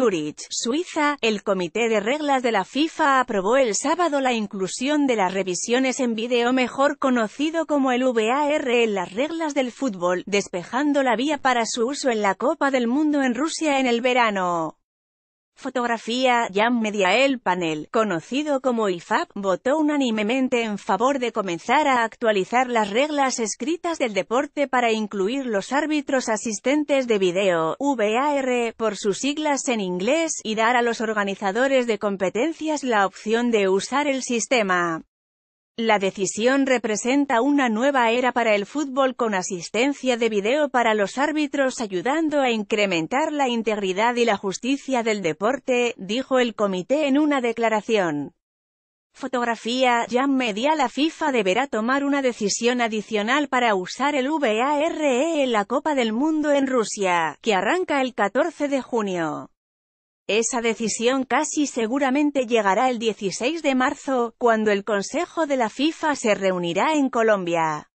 Zurich, Suiza, el Comité de Reglas de la FIFA aprobó el sábado la inclusión de las revisiones en vídeo mejor conocido como el VAR en las reglas del fútbol, despejando la vía para su uso en la Copa del Mundo en Rusia en el verano. Fotografía Jam Media El panel, conocido como IFAP, votó unánimemente en favor de comenzar a actualizar las reglas escritas del deporte para incluir los árbitros asistentes de video, VAR, por sus siglas en inglés, y dar a los organizadores de competencias la opción de usar el sistema. La decisión representa una nueva era para el fútbol con asistencia de video para los árbitros ayudando a incrementar la integridad y la justicia del deporte, dijo el comité en una declaración. Fotografía, ya Media La FIFA deberá tomar una decisión adicional para usar el VARE en la Copa del Mundo en Rusia, que arranca el 14 de junio. Esa decisión casi seguramente llegará el 16 de marzo, cuando el Consejo de la FIFA se reunirá en Colombia.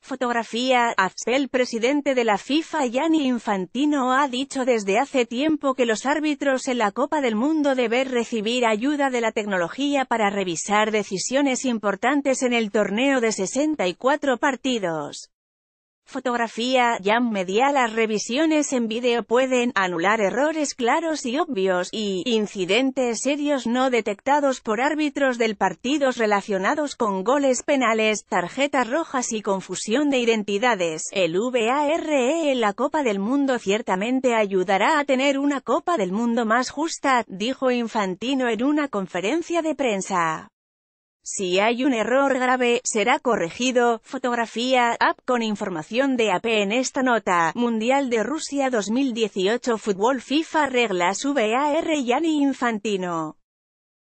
Fotografía, el presidente de la FIFA Gianni Infantino ha dicho desde hace tiempo que los árbitros en la Copa del Mundo deben recibir ayuda de la tecnología para revisar decisiones importantes en el torneo de 64 partidos. Fotografía Jam Media Las revisiones en vídeo pueden anular errores claros y obvios, y incidentes serios no detectados por árbitros del partidos relacionados con goles penales, tarjetas rojas y confusión de identidades. El VARE en la Copa del Mundo ciertamente ayudará a tener una Copa del Mundo más justa, dijo Infantino en una conferencia de prensa. Si hay un error grave, será corregido. Fotografía, app con información de AP en esta nota. Mundial de Rusia 2018 Fútbol FIFA Reglas VAR Yani Infantino